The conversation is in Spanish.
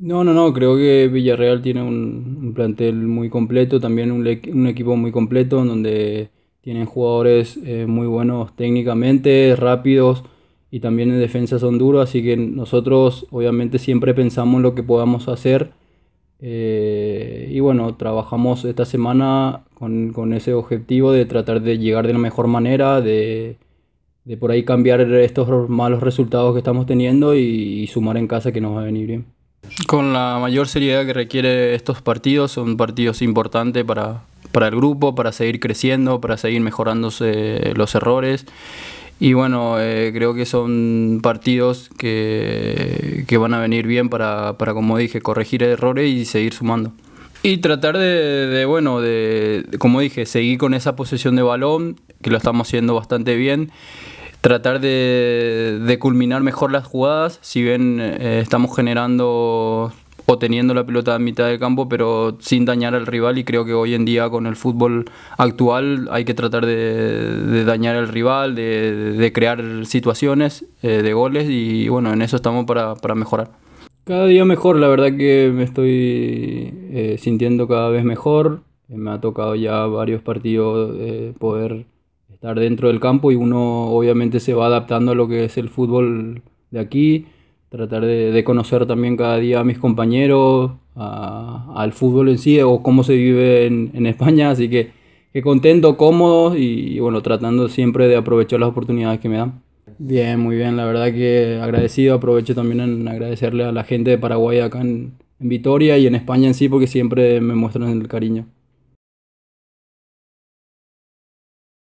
No, no, no, creo que Villarreal tiene un, plantel muy completo, también un, equipo muy completo, en donde tienen jugadores eh, muy buenos técnicamente, rápidos y también en defensa son duros, así que nosotros obviamente siempre pensamos lo que podamos hacer. Eh, y bueno, trabajamos esta semana con, ese objetivo de tratar de llegar de la mejor manera, de, por ahí cambiar estos malos resultados que estamos teniendo y sumar en casa que nos va a venir bien. Con la mayor seriedad que requiere estos partidos, son partidos importantes para, para el grupo, para seguir creciendo, para seguir mejorándose los errores. Y bueno, eh, creo que son partidos que, que van a venir bien para, para, como dije, corregir errores y seguir sumando. Y tratar de, bueno, de, como dije, seguir con esa posesión de balón, que lo estamos haciendo bastante bien tratar de, culminar mejor las jugadas, si bien eh, estamos generando o teniendo la pelota en mitad del campo, pero sin dañar al rival y creo que hoy en día con el fútbol actual hay que tratar de, dañar al rival, de, crear situaciones eh, de goles y bueno, en eso estamos para, mejorar. Cada día mejor, la verdad que me estoy eh, sintiendo cada vez mejor, me ha tocado ya varios partidos poder estar dentro del campo y uno obviamente se va adaptando a lo que es el fútbol de aquí, tratar de, conocer también cada día a mis compañeros, a, al fútbol en sí o cómo se vive en, España, así que, que contento, cómodo y, bueno, tratando siempre de aprovechar las oportunidades que me dan. Bien, muy bien, la verdad que agradecido, aprovecho también en agradecerle a la gente de Paraguay acá en Vitoria y en España en sí, porque siempre me muestran el cariño.